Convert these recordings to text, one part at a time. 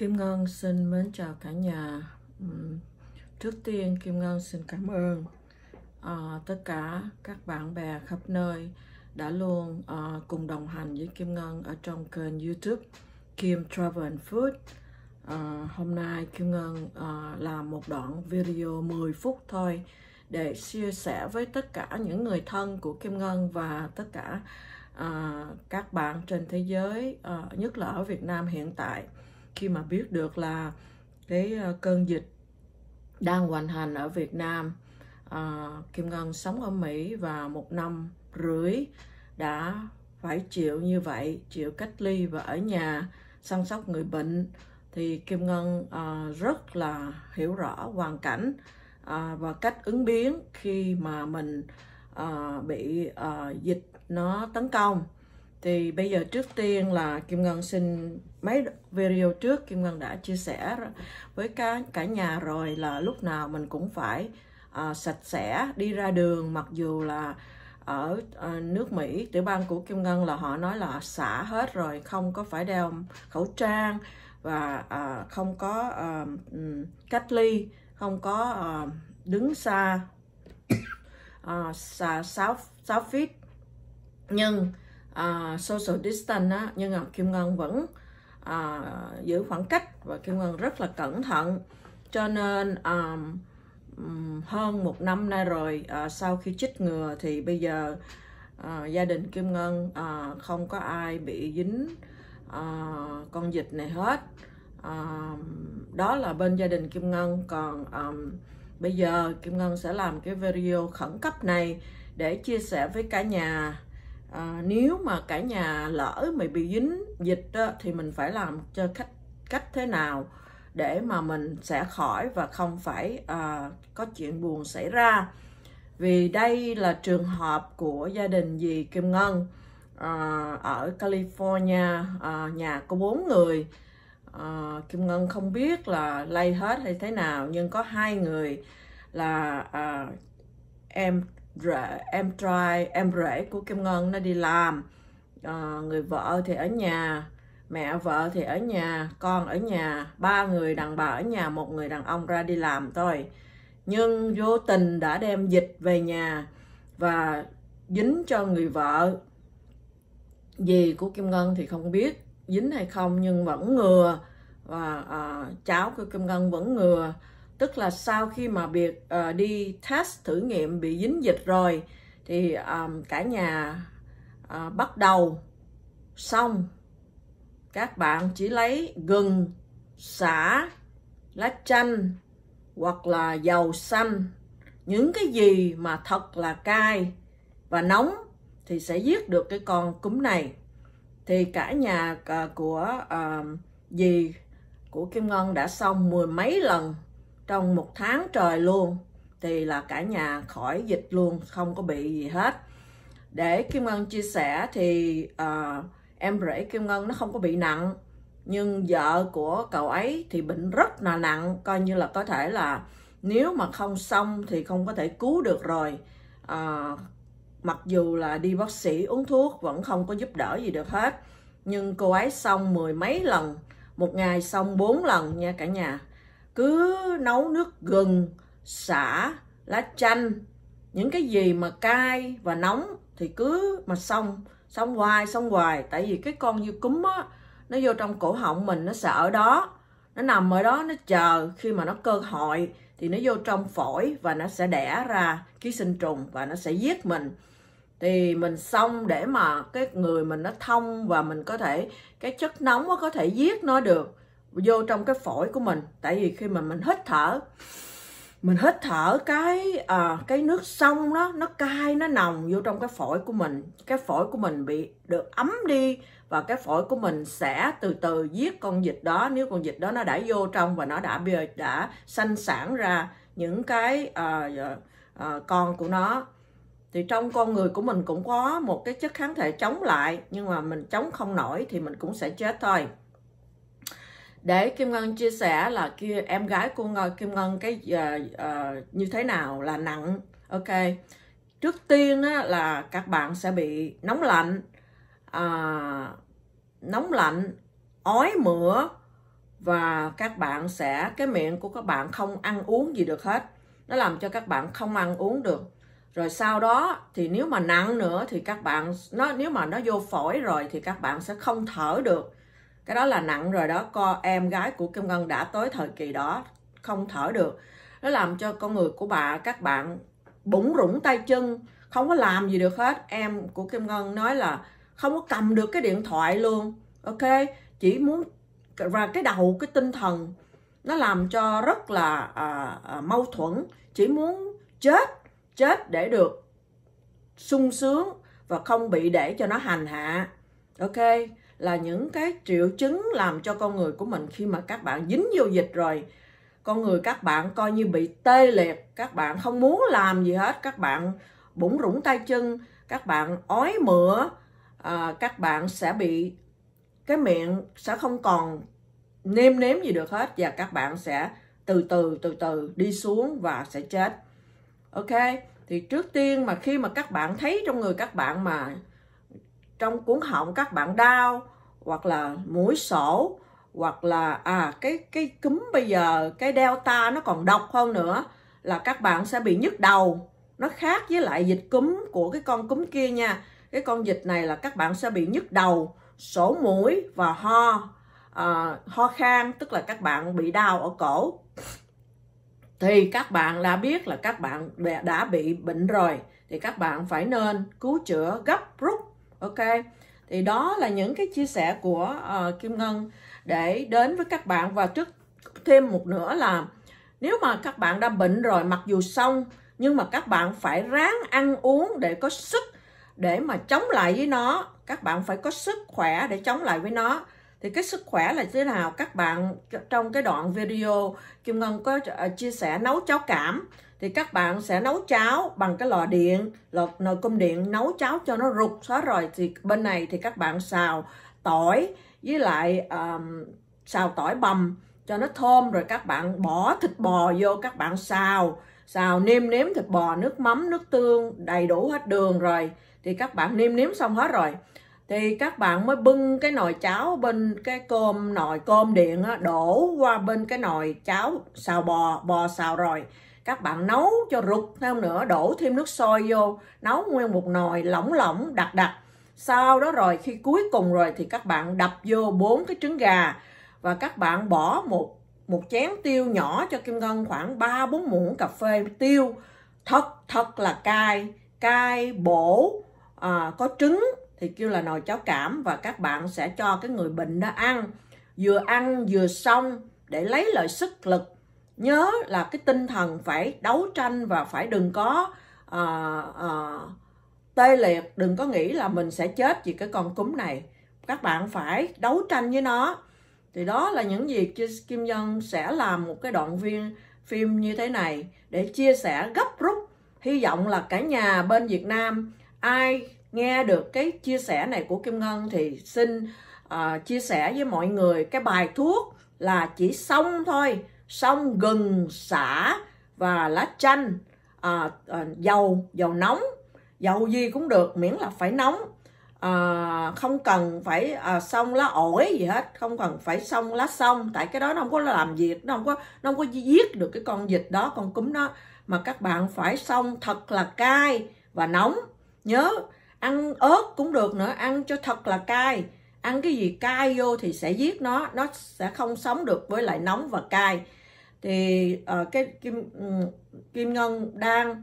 Kim Ngân xin mến chào cả nhà Trước tiên Kim Ngân xin cảm ơn uh, tất cả các bạn bè khắp nơi đã luôn uh, cùng đồng hành với Kim Ngân ở trong kênh YouTube Kim Travel and Food. Uh, hôm nay Kim Ngân uh, làm một đoạn video 10 phút thôi để chia sẻ với tất cả những người thân của Kim Ngân và tất cả uh, các bạn trên thế giới, uh, nhất là ở Việt Nam hiện tại khi mà biết được là cái ờ, cơn dịch đang hoành hành ở Việt Nam à, Kim Ngân sống ở Mỹ và một năm rưỡi đã phải chịu như vậy chịu cách ly và ở nhà săn sóc người bệnh thì Kim Ngân à, rất là hiểu rõ hoàn cảnh à, và cách ứng biến khi mà mình à, bị à, dịch nó tấn công thì bây giờ trước tiên là Kim Ngân xin mấy video trước Kim Ngân đã chia sẻ với cả cả nhà rồi là lúc nào mình cũng phải uh, sạch sẽ đi ra đường mặc dù là ở uh, nước Mỹ tiểu bang của Kim Ngân là họ nói là xả hết rồi không có phải đeo khẩu trang và uh, không có uh, cách ly không có uh, đứng xa uh, xa 6, 6 feet nhưng à, social distance á, nhưng mà Kim Ngân vẫn à, giữ khoảng cách và Kim Ngân rất là cẩn thận cho nên à, hơn một năm nay rồi à, sau khi chích ngừa thì bây giờ à, gia đình Kim Ngân à, không có ai bị dính à, con dịch này hết à, đó là bên gia đình Kim Ngân còn à, bây giờ Kim Ngân sẽ làm cái video khẩn cấp này để chia sẻ với cả nhà à, nếu mà cả nhà lỡ mày bị dính dịch đó, thì mình phải làm cho cách cách thế nào để mà mình sẽ khỏi và không phải à, có chuyện buồn xảy ra vì đây là trường hợp của gia đình dì Kim Ngân à, ở California à, nhà có bốn người à, Kim Ngân không biết là lây hết hay thế nào nhưng có hai người là à, em rể em trai em rể của Kim Ngân nó đi làm à, người vợ thì ở nhà mẹ vợ thì ở nhà con ở nhà ba người đàn bà ở nhà một người đàn ông ra đi làm thôi nhưng vô tình đã đem dịch về nhà và dính cho người vợ gì của Kim Ngân thì không biết dính hay không nhưng vẫn ngừa và à, cháu của Kim Ngân vẫn ngừa tức là sau khi mà việc uh, ờ, đi test thử nghiệm bị dính dịch rồi thì um, cả nhà uh, bắt đầu xong các bạn chỉ lấy gừng xả lá chanh hoặc là dầu xanh những cái gì mà thật là cay và nóng thì sẽ giết được cái con cúm này thì cả nhà uh, của uh, dì của Kim Ngân đã xong mười mấy lần trong một tháng trời luôn thì là cả nhà khỏi dịch luôn không có bị gì hết để Kim Ngân chia sẻ thì uh, em rể Kim Ngân nó không có bị nặng nhưng vợ của cậu ấy thì bệnh rất là nặng coi như là có thể là nếu mà không xong thì không có thể cứu được rồi à, mặc dù là đi bác sĩ uống thuốc vẫn không có giúp đỡ gì được hết nhưng cô ấy xong mười mấy lần một ngày xong bốn lần nha cả nhà cứ nấu nước gừng xả lá chanh những cái gì mà cay và nóng thì cứ mà xong xong hoài xong hoài tại vì cái con như cúm á nó vô trong cổ họng mình nó sẽ ở đó nó nằm ở đó nó chờ khi mà nó cơ hội thì nó vô trong phổi và nó sẽ đẻ ra ký sinh trùng và nó sẽ giết mình thì mình xong để mà cái người mình nó thông và mình có thể cái chất nóng nó có thể giết nó được vô trong cái phổi của mình tại vì khi mà mình hít thở mình hít thở cái à, cái nước sông đó nó cay nó nồng vô trong cái phổi của mình cái phổi của mình bị được ấm đi và cái phổi của mình sẽ từ từ giết con dịch đó nếu con dịch đó nó đã vô trong và nó đã đã sanh sản ra những cái à, à, à, con của nó thì trong con người của mình cũng có một cái chất kháng thể chống lại nhưng mà mình chống không nổi thì mình cũng sẽ chết thôi để Kim Ngân chia sẻ là kia em gái của Ngân Kim Ngân cái uh, uh, như thế nào là nặng ok trước tiên á, là các bạn sẽ bị nóng lạnh uh, nóng lạnh ói mửa và các bạn sẽ cái miệng của các bạn không ăn uống gì được hết nó làm cho các bạn không ăn uống được rồi sau đó thì nếu mà nặng nữa thì các bạn nó nếu mà nó vô phổi rồi thì các bạn sẽ không thở được cái đó là nặng rồi đó co em gái của kim ngân đã tới thời kỳ đó không thở được nó làm cho con người của bà các bạn bủng rủng tay chân không có làm gì được hết em của kim ngân nói là không có cầm được cái điện thoại luôn ok chỉ muốn và cái đầu cái tinh thần nó làm cho rất là à, à, mâu thuẫn chỉ muốn chết chết để được sung sướng và không bị để cho nó hành hạ ok là những cái triệu chứng làm cho con người của mình khi mà các bạn dính vô dịch rồi con người các bạn coi như bị tê liệt các bạn không muốn làm gì hết các bạn bủng rủng tay chân các bạn ói mửa à, các bạn sẽ bị cái miệng sẽ không còn nêm nếm gì được hết và các bạn sẽ từ từ từ từ đi xuống và sẽ chết ok thì trước tiên mà khi mà các bạn thấy trong người các bạn mà trong cuốn họng các bạn đau hoặc là mũi sổ hoặc là à cái cái cúm bây giờ cái delta nó còn độc hơn nữa là các bạn sẽ bị nhức đầu nó khác với lại dịch cúm của cái con cúm kia nha cái con dịch này là các bạn sẽ bị nhức đầu sổ mũi và ho à, ho khan tức là các bạn bị đau ở cổ thì các bạn đã biết là các bạn đã bị bệnh rồi thì các bạn phải nên cứu chữa gấp rút ok thì đó là những cái chia sẻ của uh, kim ngân để đến với các bạn và trước thêm một nữa là nếu mà các bạn đã bệnh rồi mặc dù xong nhưng mà các bạn phải ráng ăn uống để có sức để mà chống lại với nó các bạn phải có sức khỏe để chống lại với nó thì cái sức khỏe là thế nào các bạn trong cái đoạn video kim ngân có ờ, chia sẻ nấu cháo cảm thì các bạn sẽ nấu cháo bằng cái lò điện lò nồi cơm điện nấu cháo cho nó rục xóa rồi thì bên này thì các bạn xào tỏi với lại um, xào tỏi bầm cho nó thơm rồi các bạn bỏ thịt bò vô các bạn xào xào nêm nếm thịt bò nước mắm nước tương đầy đủ hết đường rồi thì các bạn nêm nếm xong hết rồi thì các bạn mới bưng cái nồi cháo bên cái cơm nồi cơm điện đó, đổ qua bên cái nồi cháo xào bò bò xào rồi các bạn nấu cho rụt thêm nữa đổ thêm nước sôi vô nấu nguyên một nồi lỏng lỏng đặc đặc sau đó rồi khi cuối cùng rồi thì các bạn đập vô bốn cái trứng gà và các bạn bỏ một một chén tiêu nhỏ cho Kim Ngân khoảng 3 bốn muỗng cà phê tiêu thật thật là cay cay bổ à, có trứng thì kêu là nồi cháo cảm và các bạn sẽ cho cái người bệnh đó ăn vừa ăn vừa xong để lấy lại sức lực nhớ là cái tinh thần phải đấu tranh và phải đừng có uh, uh, tê liệt đừng có nghĩ là mình sẽ chết vì cái con cúm này các bạn phải đấu tranh với nó thì đó là những gì Kim Dân sẽ làm một cái đoạn viên phim như thế này để chia sẻ gấp rút hy vọng là cả nhà bên Việt Nam ai nghe được cái chia sẻ này của Kim Ngân thì xin uh, chia sẻ với mọi người cái bài thuốc là chỉ xong thôi xong gừng xả và lá chanh à, à, dầu dầu nóng dầu gì cũng được miễn là phải nóng à, không cần phải à, xông lá ổi gì hết không cần phải xong lá xong tại cái đó nó không có làm gì nó không có nó không có giết được cái con dịch đó con cúm đó mà các bạn phải xong thật là cay và nóng nhớ ăn ớt cũng được nữa ăn cho thật là cay ăn cái gì cay vô thì sẽ giết nó nó sẽ không sống được với lại nóng và cay thì uh, cái kim um, kim ngân đang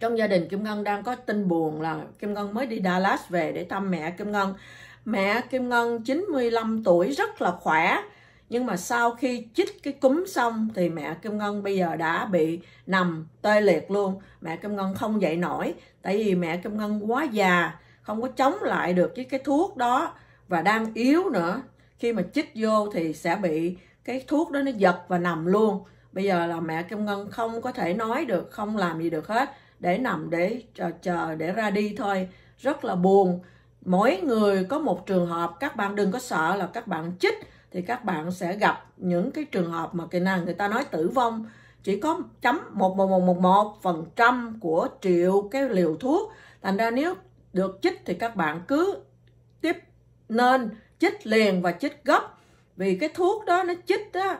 trong gia đình kim ngân đang có tin buồn là kim ngân mới đi dallas về để thăm mẹ kim ngân mẹ kim ngân 95 tuổi rất là khỏe nhưng mà sau khi chích cái cúm xong thì mẹ kim ngân bây giờ đã bị nằm tê liệt luôn mẹ kim ngân không dậy nổi tại vì mẹ kim ngân quá già không có chống lại được cái cái thuốc đó và đang yếu nữa khi mà chích vô thì sẽ bị cái thuốc đó nó giật và nằm luôn bây giờ là mẹ Kim Ngân không có thể nói được không làm gì được hết để nằm để chờ, chờ để ra đi thôi rất là buồn mỗi người có một trường hợp các bạn đừng có sợ là các bạn chích thì các bạn sẽ gặp những cái trường hợp mà kỳ năng người ta nói tử vong chỉ có chấm một một một một một phần trăm của triệu cái liều thuốc thành ra nếu được chích thì các bạn cứ tiếp nên chích liền và chích gấp vì cái thuốc đó nó chích á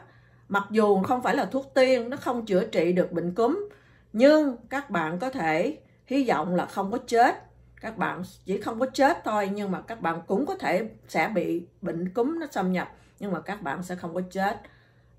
mặc dù không phải là thuốc tiên nó không chữa trị được bệnh cúm nhưng các bạn có thể hy vọng là không có chết các bạn chỉ không có chết thôi nhưng mà các bạn cũng có thể sẽ bị bệnh cúm nó xâm nhập nhưng mà các bạn sẽ không có chết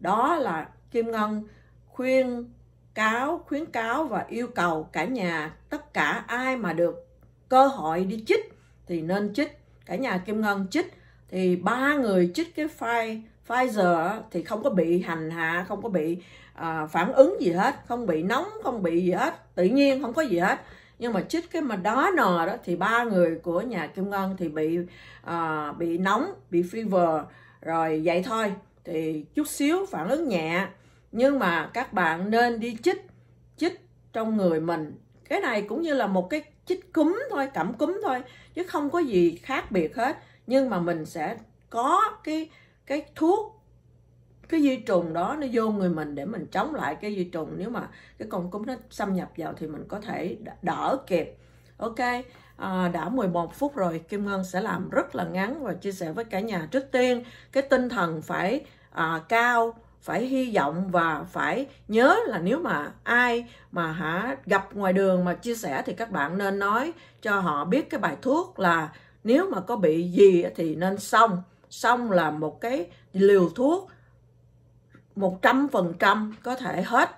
đó là kim ngân khuyên cáo khuyến cáo và yêu cầu cả nhà tất cả ai mà được cơ hội đi chích thì nên chích cả nhà kim ngân chích thì ba người chích cái file Pfizer thì không có bị hành hạ không có bị à, phản ứng gì hết không bị nóng không bị gì hết tự nhiên không có gì hết nhưng mà chích cái mà đó nò đó thì ba người của nhà Kim Ngân thì bị à, bị nóng bị fever rồi vậy thôi thì chút xíu phản ứng nhẹ nhưng mà các bạn nên đi chích chích trong người mình cái này cũng như là một cái chích cúm thôi cảm cúm thôi chứ không có gì khác biệt hết nhưng mà mình sẽ có cái cái thuốc cái vi trùng đó nó vô người mình để mình chống lại cái vi trùng nếu mà cái con cúm nó xâm nhập vào thì mình có thể đỡ kịp ok à, đã 11 phút rồi Kim Ngân sẽ làm rất là ngắn và chia sẻ với cả nhà trước tiên cái tinh thần phải à, cao phải hy vọng và phải nhớ là nếu mà ai mà hả gặp ngoài đường mà chia sẻ thì các bạn nên nói cho họ biết cái bài thuốc là nếu mà có bị gì thì nên xong xong là một cái liều thuốc một trăm phần trăm có thể hết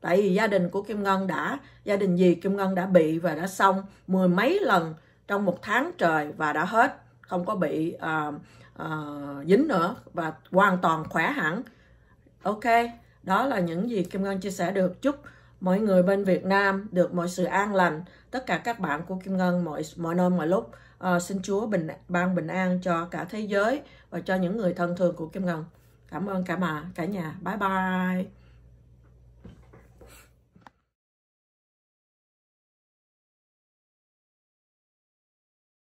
tại vì gia đình của Kim Ngân đã gia đình gì Kim Ngân đã bị và đã xong mười mấy lần trong một tháng trời và đã hết không có bị uh, uh, dính nữa và hoàn toàn khỏe hẳn ok đó là những gì Kim Ngân chia sẻ được chúc mọi người bên Việt Nam được mọi sự an lành tất cả các bạn của Kim Ngân mọi mọi nơi mọi lúc à, xin Chúa bình ban bình an cho cả thế giới và cho những người thân thương của Kim Ngân cảm ơn cả mà cả nhà bye bye